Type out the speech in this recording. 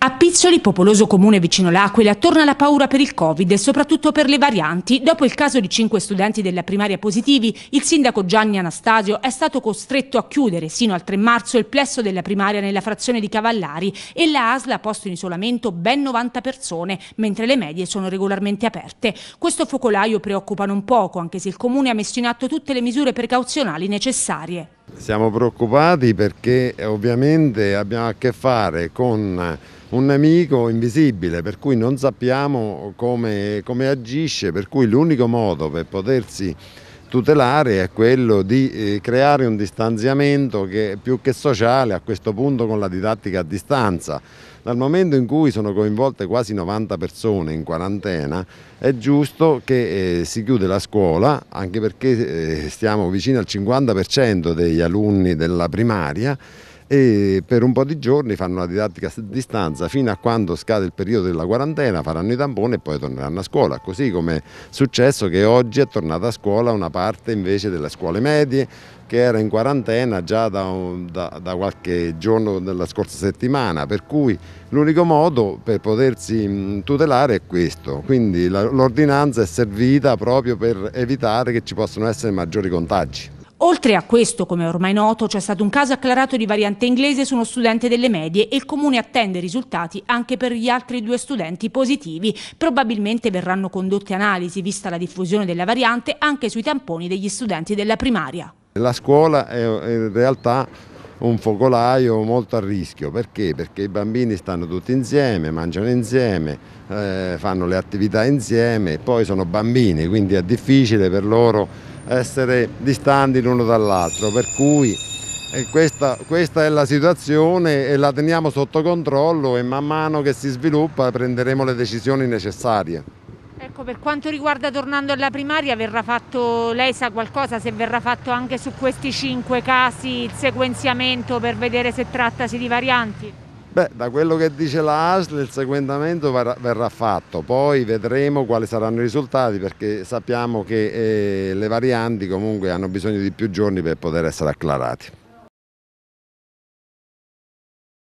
A Pizzoli, popoloso comune vicino l'Aquila, torna la paura per il Covid e soprattutto per le varianti. Dopo il caso di cinque studenti della primaria positivi, il sindaco Gianni Anastasio è stato costretto a chiudere sino al 3 marzo il plesso della primaria nella frazione di Cavallari e la ASL ha posto in isolamento ben 90 persone, mentre le medie sono regolarmente aperte. Questo focolaio preoccupa non poco, anche se il comune ha messo in atto tutte le misure precauzionali necessarie. Siamo preoccupati perché eh, ovviamente abbiamo a che fare con eh, un nemico invisibile per cui non sappiamo come, come agisce, per cui l'unico modo per potersi tutelare è quello di eh, creare un distanziamento che più che sociale a questo punto con la didattica a distanza. Dal momento in cui sono coinvolte quasi 90 persone in quarantena è giusto che eh, si chiude la scuola anche perché eh, stiamo vicino al 50% degli alunni della primaria e per un po' di giorni fanno la didattica a distanza fino a quando scade il periodo della quarantena, faranno i tamponi e poi torneranno a scuola, così come è successo che oggi è tornata a scuola una parte invece delle scuole medie che era in quarantena già da, da, da qualche giorno della scorsa settimana, per cui l'unico modo per potersi mm, tutelare è questo, quindi l'ordinanza è servita proprio per evitare che ci possano essere maggiori contagi. Oltre a questo, come ormai noto, c'è stato un caso acclarato di variante inglese su uno studente delle medie e il comune attende risultati anche per gli altri due studenti positivi. Probabilmente verranno condotte analisi, vista la diffusione della variante, anche sui tamponi degli studenti della primaria. La scuola è in realtà un focolaio molto a rischio, perché? Perché i bambini stanno tutti insieme, mangiano insieme, eh, fanno le attività insieme, poi sono bambini, quindi è difficile per loro essere distanti l'uno dall'altro, per cui eh, questa, questa, è la situazione e la teniamo sotto controllo e man mano che si sviluppa prenderemo le decisioni necessarie. Ecco, per quanto riguarda tornando alla primaria, verrà fatto, lei sa qualcosa se verrà fatto anche su questi cinque casi il sequenziamento per vedere se trattasi di varianti? Beh, da quello che dice la ASL il seguentamento verrà fatto, poi vedremo quali saranno i risultati perché sappiamo che eh, le varianti comunque hanno bisogno di più giorni per poter essere acclarati.